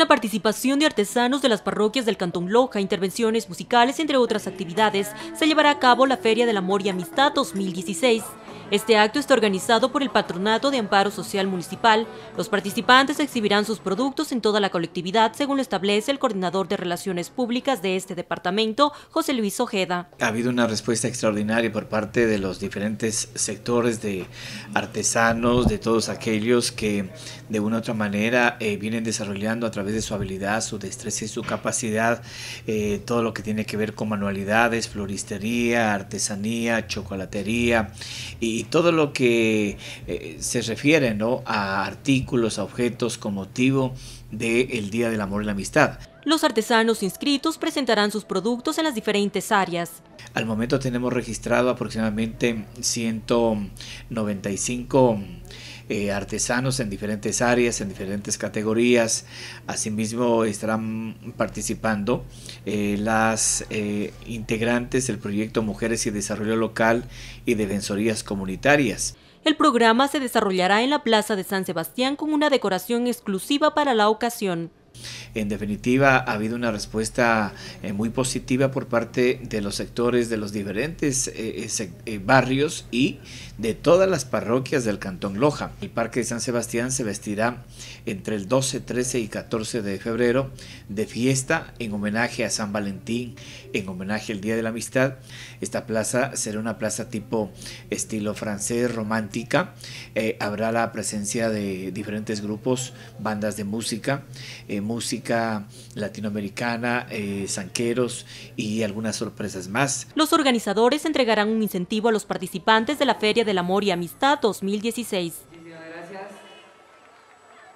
la participación de artesanos de las parroquias del Cantón Loja, intervenciones musicales, entre otras actividades, se llevará a cabo la Feria del Amor y Amistad 2016. Este acto está organizado por el Patronato de Amparo Social Municipal. Los participantes exhibirán sus productos en toda la colectividad, según lo establece el coordinador de Relaciones Públicas de este departamento, José Luis Ojeda. Ha habido una respuesta extraordinaria por parte de los diferentes sectores de artesanos, de todos aquellos que de una u otra manera eh, vienen desarrollando a través de su habilidad, su destreza y su capacidad eh, todo lo que tiene que ver con manualidades, floristería, artesanía, chocolatería y y todo lo que eh, se refiere a artículos, a objetos con motivo del Día del Amor y la Amistad. Los artesanos inscritos presentarán sus productos en las diferentes áreas. Al momento tenemos registrado aproximadamente 195 eh, artesanos en diferentes áreas, en diferentes categorías. Asimismo estarán participando eh, las eh, integrantes del proyecto Mujeres y Desarrollo Local y Defensorías Comunitarias. El programa se desarrollará en la Plaza de San Sebastián con una decoración exclusiva para la ocasión. En definitiva, ha habido una respuesta eh, muy positiva por parte de los sectores de los diferentes eh, eh, barrios y de todas las parroquias del Cantón Loja. El Parque de San Sebastián se vestirá entre el 12, 13 y 14 de febrero de fiesta en homenaje a San Valentín, en homenaje al Día de la Amistad. Esta plaza será una plaza tipo estilo francés, romántica. habrá la presencia de diferentes grupos, bandas de música, música música latinoamericana, zanqueros eh, sanqueros y algunas sorpresas más. Los organizadores entregarán un incentivo a los participantes de la Feria del Amor y Amistad 2016.